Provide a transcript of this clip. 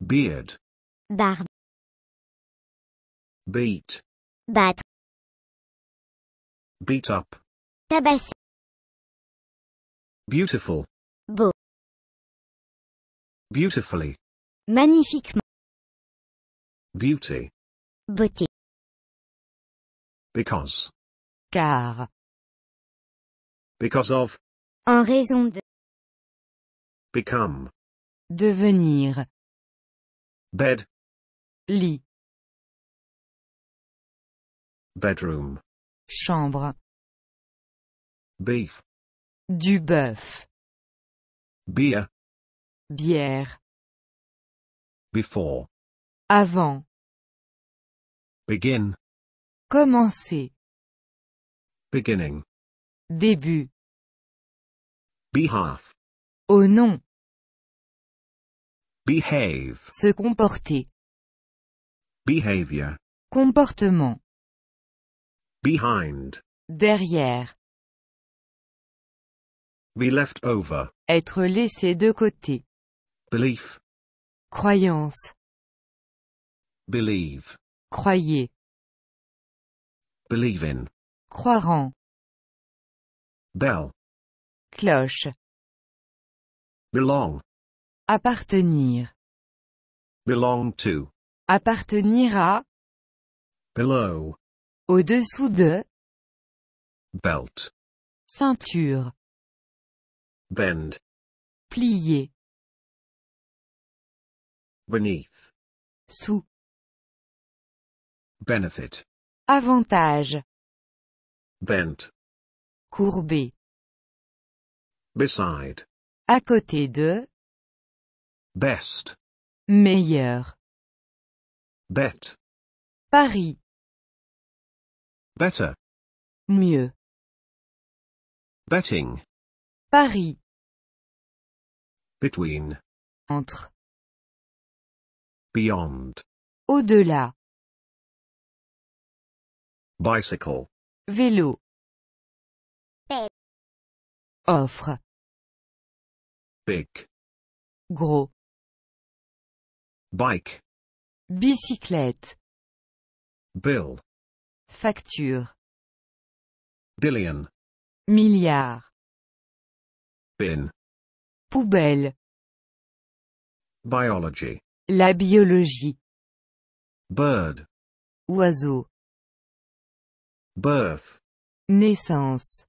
Beard. Barbe. Beat. Battre. Beat up. Tabasser. Beautiful. Beau. Beautifully. Magnifiquement. Beauty. Beauté. Because. Car. Because of. En raison de. Become. Devenir. Bed. Lit. Bedroom. Chambre. Beef. Du bœuf. Beer. Bière. Before. Avant. Begin. Commencer. Beginning. Début. Behalf. Au nom. Behave. Se comporter. Behavior. Comportement. Behind. Derrière. Be left over. Être laissé de côté. Belief. Croyance. Believe. Croyez. Believe in. Croire en. Bell. Cloche. Belong. Appartenir. Belong to. Appartenir à. Below. Au-dessous de. Belt. Ceinture. Bend. Plier. Beneath. Sous. Benefit. Avantage. Bent. Courbé. Beside. À côté de. Best. Meilleur. Bet. Paris. Better. Mieux. Betting. Paris. Between. Entre. Beyond. Au-delà. Bicycle. Vélo. Offre. Big. Gros. Bike. Bicyclette. Bill. Facture. Billion. Milliard. Bin. Poubelle. Biology. La biologie. Bird. Oiseau. Birth. Naissance.